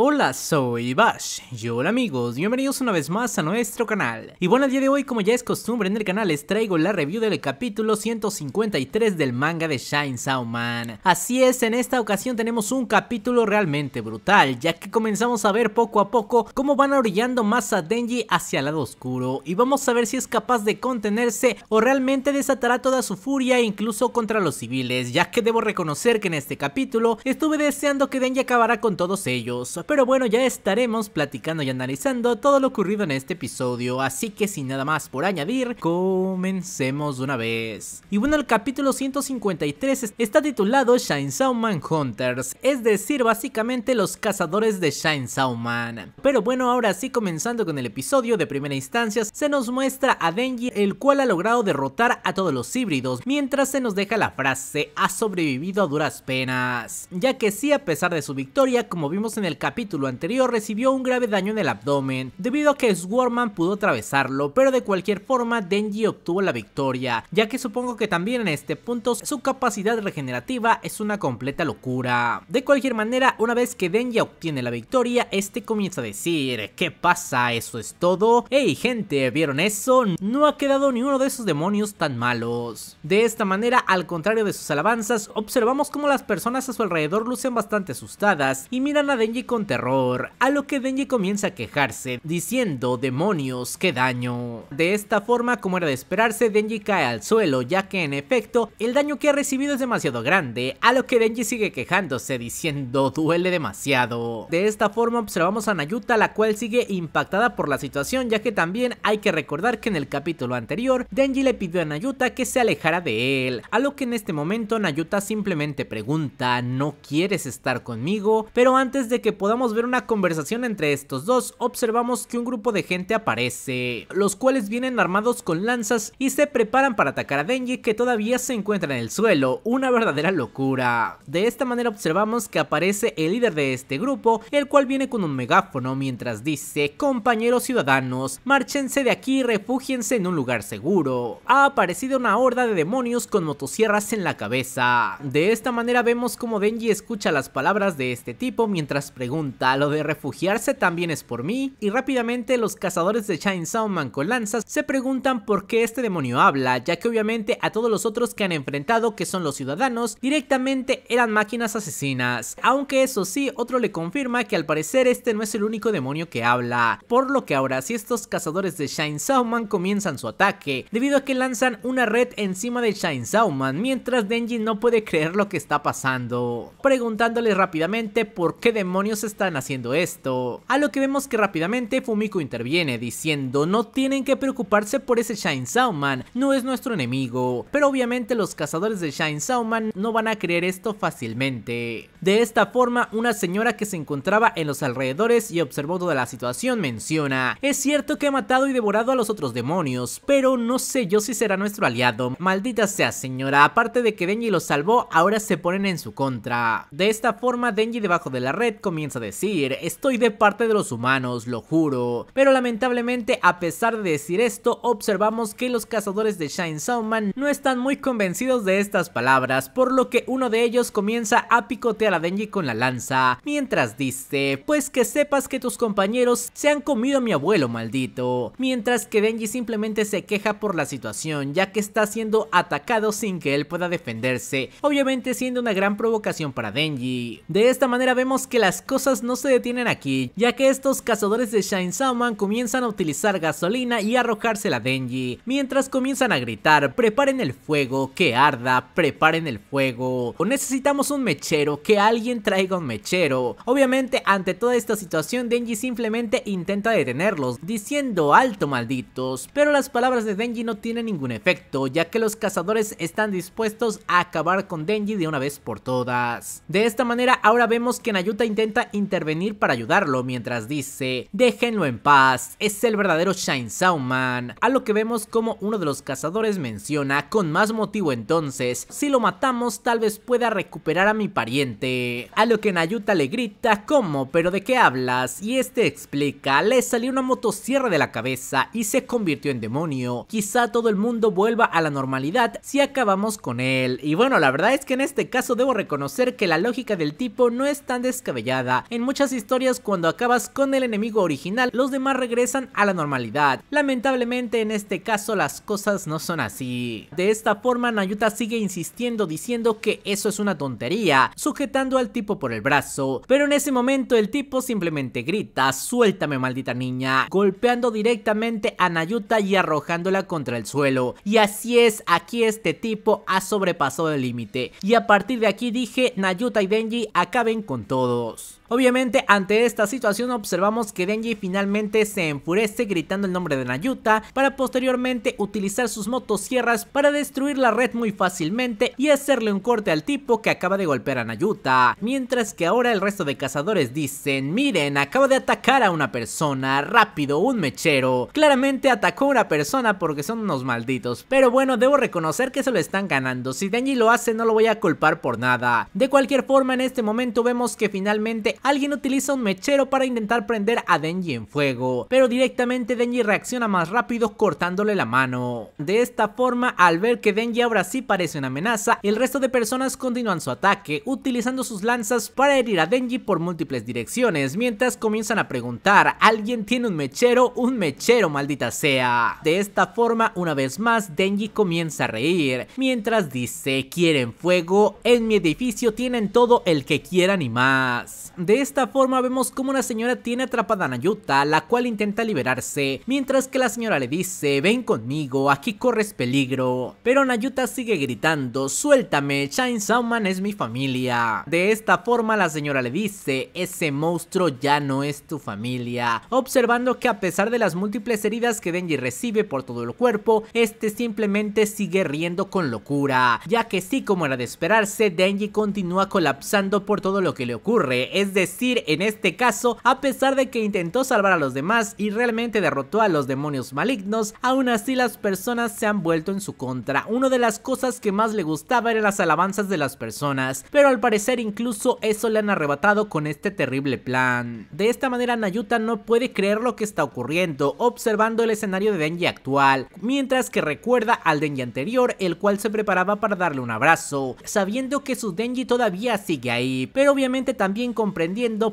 Hola, soy Bash. Y hola amigos, bienvenidos una vez más a nuestro canal. Y bueno, el día de hoy, como ya es costumbre en el canal, les traigo la review del capítulo 153 del manga de Shine Sauman. Así es, en esta ocasión tenemos un capítulo realmente brutal, ya que comenzamos a ver poco a poco cómo van orillando más a Denji hacia el lado oscuro. Y vamos a ver si es capaz de contenerse o realmente desatará toda su furia, e incluso contra los civiles, ya que debo reconocer que en este capítulo estuve deseando que Denji acabara con todos ellos pero bueno, ya estaremos platicando y analizando todo lo ocurrido en este episodio, así que sin nada más por añadir, comencemos de una vez. Y bueno, el capítulo 153 está titulado Shine Sauman Hunters, es decir, básicamente los cazadores de Shine Sauman. Pero bueno, ahora sí comenzando con el episodio de primera instancia, se nos muestra a Denji, el cual ha logrado derrotar a todos los híbridos, mientras se nos deja la frase, ha sobrevivido a duras penas. Ya que sí, a pesar de su victoria, como vimos en el capítulo capítulo anterior recibió un grave daño en el abdomen, debido a que Swarman pudo atravesarlo, pero de cualquier forma Denji obtuvo la victoria, ya que supongo que también en este punto su capacidad regenerativa es una completa locura. De cualquier manera, una vez que Denji obtiene la victoria, este comienza a decir, ¿qué pasa? ¿Eso es todo? Hey gente, ¿vieron eso? No ha quedado ni uno de esos demonios tan malos. De esta manera, al contrario de sus alabanzas, observamos cómo las personas a su alrededor lucen bastante asustadas y miran a Denji con terror, a lo que Denji comienza a quejarse, diciendo demonios, qué daño. De esta forma, como era de esperarse, Denji cae al suelo, ya que en efecto, el daño que ha recibido es demasiado grande, a lo que Denji sigue quejándose, diciendo duele demasiado. De esta forma observamos a Nayuta, la cual sigue impactada por la situación, ya que también hay que recordar que en el capítulo anterior, Denji le pidió a Nayuta que se alejara de él, a lo que en este momento Nayuta simplemente pregunta, ¿no quieres estar conmigo? Pero antes de que podamos ver una conversación entre estos dos, observamos que un grupo de gente aparece, los cuales vienen armados con lanzas y se preparan para atacar a Denji que todavía se encuentra en el suelo, una verdadera locura. De esta manera observamos que aparece el líder de este grupo, el cual viene con un megáfono mientras dice, compañeros ciudadanos, márchense de aquí y refúgiense en un lugar seguro. Ha aparecido una horda de demonios con motosierras en la cabeza. De esta manera vemos como Denji escucha las palabras de este tipo mientras pregunta lo de refugiarse también es por mí, y rápidamente los cazadores de Chainsaw Man con lanzas se preguntan por qué este demonio habla, ya que obviamente a todos los otros que han enfrentado, que son los ciudadanos, directamente eran máquinas asesinas, aunque eso sí, otro le confirma que al parecer este no es el único demonio que habla, por lo que ahora si estos cazadores de Chainsaw Man comienzan su ataque, debido a que lanzan una red encima de Chainsaw Man, mientras Denji no puede creer lo que está pasando, preguntándole rápidamente por qué demonios están haciendo esto. A lo que vemos que rápidamente Fumiko interviene diciendo no tienen que preocuparse por ese Shine Sauman, no es nuestro enemigo. Pero obviamente los cazadores de Shine Sauman no van a creer esto fácilmente. De esta forma, una señora que se encontraba en los alrededores y observó toda la situación menciona, es cierto que ha matado y devorado a los otros demonios, pero no sé yo si será nuestro aliado. Maldita sea señora, aparte de que Denji lo salvó, ahora se ponen en su contra. De esta forma, Denji debajo de la red comienza decir, estoy de parte de los humanos, lo juro. Pero lamentablemente, a pesar de decir esto, observamos que los cazadores de Shine Soundman no están muy convencidos de estas palabras, por lo que uno de ellos comienza a picotear a Denji con la lanza, mientras dice, pues que sepas que tus compañeros se han comido a mi abuelo maldito. Mientras que Denji simplemente se queja por la situación, ya que está siendo atacado sin que él pueda defenderse, obviamente siendo una gran provocación para Denji. De esta manera vemos que las cosas no se detienen aquí, ya que estos cazadores de Shine Saman comienzan a utilizar gasolina y arrojarse a Denji, mientras comienzan a gritar, preparen el fuego, que arda, preparen el fuego, o necesitamos un mechero, que alguien traiga un mechero. Obviamente ante toda esta situación Denji simplemente intenta detenerlos, diciendo alto malditos, pero las palabras de Denji no tienen ningún efecto, ya que los cazadores están dispuestos a acabar con Denji de una vez por todas. De esta manera ahora vemos que Nayuta intenta intervenir para ayudarlo mientras dice, déjenlo en paz, es el verdadero Shine Sauman, a lo que vemos como uno de los cazadores menciona, con más motivo entonces, si lo matamos tal vez pueda recuperar a mi pariente, a lo que Nayuta le grita, ¿cómo? ¿Pero de qué hablas? Y este explica, le salió una motosierra de la cabeza y se convirtió en demonio, quizá todo el mundo vuelva a la normalidad si acabamos con él, y bueno la verdad es que en este caso debo reconocer que la lógica del tipo no es tan descabellada, en muchas historias cuando acabas con el enemigo original, los demás regresan a la normalidad. Lamentablemente en este caso las cosas no son así. De esta forma Nayuta sigue insistiendo diciendo que eso es una tontería, sujetando al tipo por el brazo. Pero en ese momento el tipo simplemente grita, suéltame maldita niña, golpeando directamente a Nayuta y arrojándola contra el suelo. Y así es, aquí este tipo ha sobrepasado el límite. Y a partir de aquí dije, Nayuta y Denji acaben con todos. Obviamente ante esta situación observamos que Denji finalmente se enfurece gritando el nombre de Nayuta para posteriormente utilizar sus motosierras para destruir la red muy fácilmente y hacerle un corte al tipo que acaba de golpear a Nayuta. Mientras que ahora el resto de cazadores dicen, miren acaba de atacar a una persona, rápido, un mechero. Claramente atacó a una persona porque son unos malditos, pero bueno debo reconocer que se lo están ganando, si Denji lo hace no lo voy a culpar por nada. De cualquier forma en este momento vemos que finalmente alguien utiliza un mechero para intentar prender a Denji en fuego, pero directamente Denji reacciona más rápido cortándole la mano. De esta forma, al ver que Denji ahora sí parece una amenaza, el resto de personas continúan su ataque utilizando sus lanzas para herir a Denji por múltiples direcciones, mientras comienzan a preguntar, ¿alguien tiene un mechero? Un mechero, maldita sea. De esta forma, una vez más, Denji comienza a reír, mientras dice, quieren fuego, en mi edificio tienen todo el que quieran y más. De esta forma vemos como una señora tiene atrapada a Nayuta, la cual intenta liberarse, mientras que la señora le dice, ven conmigo, aquí corres peligro. Pero Nayuta sigue gritando, suéltame, Shine Sauman es mi familia. De esta forma la señora le dice, ese monstruo ya no es tu familia. Observando que a pesar de las múltiples heridas que Denji recibe por todo el cuerpo, este simplemente sigue riendo con locura, ya que sí como era de esperarse, Denji continúa colapsando por todo lo que le ocurre, es decir, en este caso, a pesar de que intentó salvar a los demás y realmente derrotó a los demonios malignos, aún así las personas se han vuelto en su contra. Una de las cosas que más le gustaba eran las alabanzas de las personas, pero al parecer incluso eso le han arrebatado con este terrible plan. De esta manera Nayuta no puede creer lo que está ocurriendo, observando el escenario de Denji actual, mientras que recuerda al Denji anterior, el cual se preparaba para darle un abrazo, sabiendo que su Denji todavía sigue ahí, pero obviamente también comprende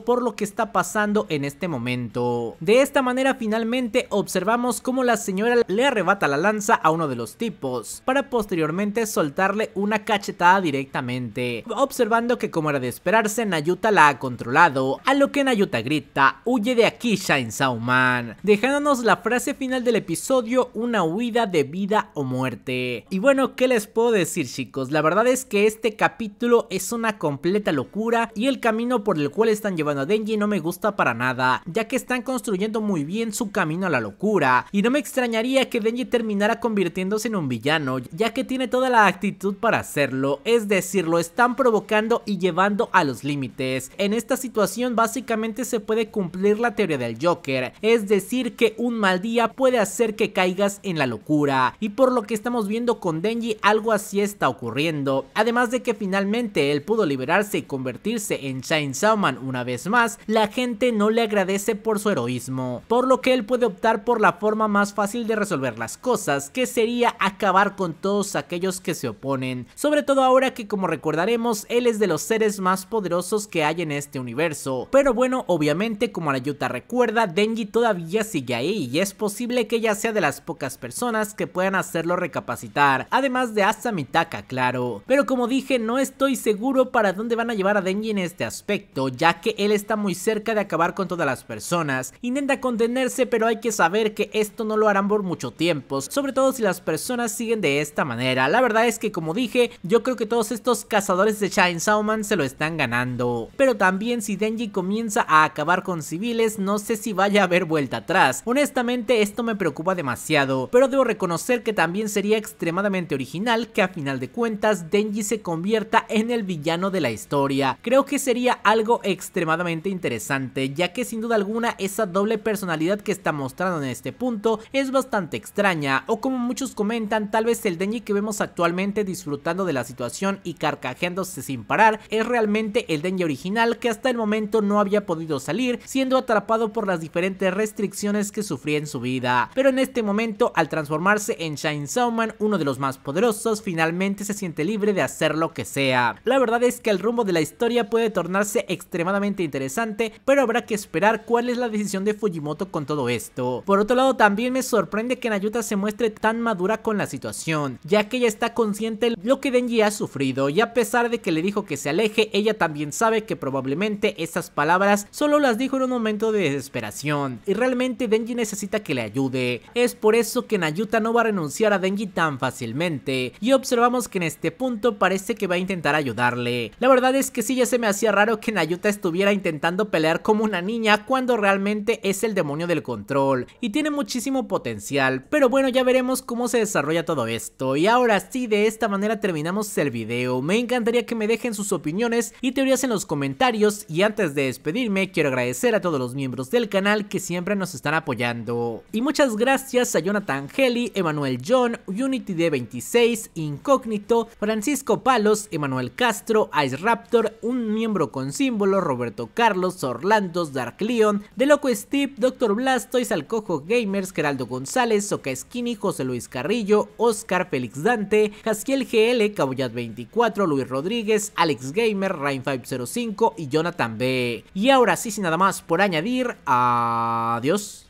por lo que está pasando en este momento. De esta manera finalmente observamos cómo la señora le arrebata la lanza a uno de los tipos, para posteriormente soltarle una cachetada directamente, observando que como era de esperarse Nayuta la ha controlado, a lo que Nayuta grita, huye de aquí Shine Sauman, dejándonos la frase final del episodio, una huida de vida o muerte. Y bueno, ¿qué les puedo decir chicos? La verdad es que este capítulo es una completa locura y el camino por el cual le están llevando a Denji no me gusta para nada, ya que están construyendo muy bien su camino a la locura, y no me extrañaría que Denji terminara convirtiéndose en un villano, ya que tiene toda la actitud para hacerlo, es decir, lo están provocando y llevando a los límites. En esta situación básicamente se puede cumplir la teoría del Joker, es decir que un mal día puede hacer que caigas en la locura, y por lo que estamos viendo con Denji algo así está ocurriendo, además de que finalmente él pudo liberarse y convertirse en Shine una vez más, la gente no le agradece por su heroísmo, por lo que él puede optar por la forma más fácil de resolver las cosas, que sería acabar con todos aquellos que se oponen, sobre todo ahora que como recordaremos, él es de los seres más poderosos que hay en este universo. Pero bueno, obviamente como la Yuta recuerda, Denji todavía sigue ahí y es posible que ella sea de las pocas personas que puedan hacerlo recapacitar, además de Asa Mitaka, claro. Pero como dije, no estoy seguro para dónde van a llevar a Denji en este aspecto, ya que él está muy cerca de acabar con todas las personas. Intenta contenerse, pero hay que saber que esto no lo harán por mucho tiempo, sobre todo si las personas siguen de esta manera. La verdad es que, como dije, yo creo que todos estos cazadores de Shine Man se lo están ganando. Pero también si Denji comienza a acabar con civiles, no sé si vaya a haber vuelta atrás. Honestamente, esto me preocupa demasiado, pero debo reconocer que también sería extremadamente original que a final de cuentas Denji se convierta en el villano de la historia. Creo que sería algo extremadamente interesante, ya que sin duda alguna esa doble personalidad que está mostrando en este punto es bastante extraña, o como muchos comentan, tal vez el Denji que vemos actualmente disfrutando de la situación y carcajeándose sin parar, es realmente el Denji original que hasta el momento no había podido salir, siendo atrapado por las diferentes restricciones que sufría en su vida. Pero en este momento, al transformarse en Shine Sauman, uno de los más poderosos, finalmente se siente libre de hacer lo que sea. La verdad es que el rumbo de la historia puede tornarse extremadamente extremadamente interesante, pero habrá que esperar cuál es la decisión de Fujimoto con todo esto. Por otro lado, también me sorprende que Nayuta se muestre tan madura con la situación, ya que ella está consciente de lo que Denji ha sufrido y a pesar de que le dijo que se aleje, ella también sabe que probablemente esas palabras solo las dijo en un momento de desesperación y realmente Denji necesita que le ayude. Es por eso que Nayuta no va a renunciar a Denji tan fácilmente y observamos que en este punto parece que va a intentar ayudarle. La verdad es que sí ya se me hacía raro que Nayuta estuviera intentando pelear como una niña cuando realmente es el demonio del control y tiene muchísimo potencial, pero bueno ya veremos cómo se desarrolla todo esto y ahora sí de esta manera terminamos el video, me encantaría que me dejen sus opiniones y teorías en los comentarios y antes de despedirme quiero agradecer a todos los miembros del canal que siempre nos están apoyando y muchas gracias a Jonathan Heli, Emanuel John, UnityD26, Incógnito, Francisco Palos, Emanuel Castro, Ice Raptor, un miembro con símbolo Roberto Carlos, Orlando, Dark Leon, The Loco Steve, Dr. Blastoise, Alcojo Gamers, Geraldo González, Soca Skinny, José Luis Carrillo, Oscar Félix Dante, Jaskiel GL, Cabollat 24, Luis Rodríguez, Alex Gamer, Rain 505 y Jonathan B. Y ahora sí, sin nada más por añadir, adiós.